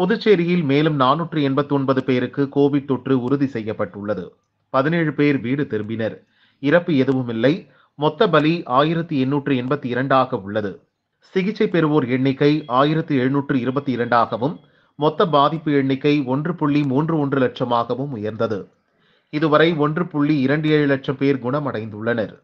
புதுச்சேரியில் மேலும் நானூற்றி எண்பத்தி ஒன்பது பேருக்கு கோவிட் தொற்று உறுதி செய்யப்பட்டுள்ளது பதினேழு பேர் வீடு திரும்பினர் இறப்பு எதுவும் இல்லை மொத்த பலி ஆயிரத்தி எண்ணூற்று எண்பத்தி இரண்டாக உள்ளது சிகிச்சை பெறுவோர் எண்ணிக்கை ஆயிரத்தி எழுநூற்று இருபத்தி இரண்டாகவும் மொத்த பாதிப்பு எண்ணிக்கை ஒன்று புள்ளி மூன்று ஒன்று லட்சமாகவும் உயர்ந்தது இதுவரை ஒன்று புள்ளி இரண்டு ஏழு லட்சம் பேர் குணமடைந்துள்ளனர்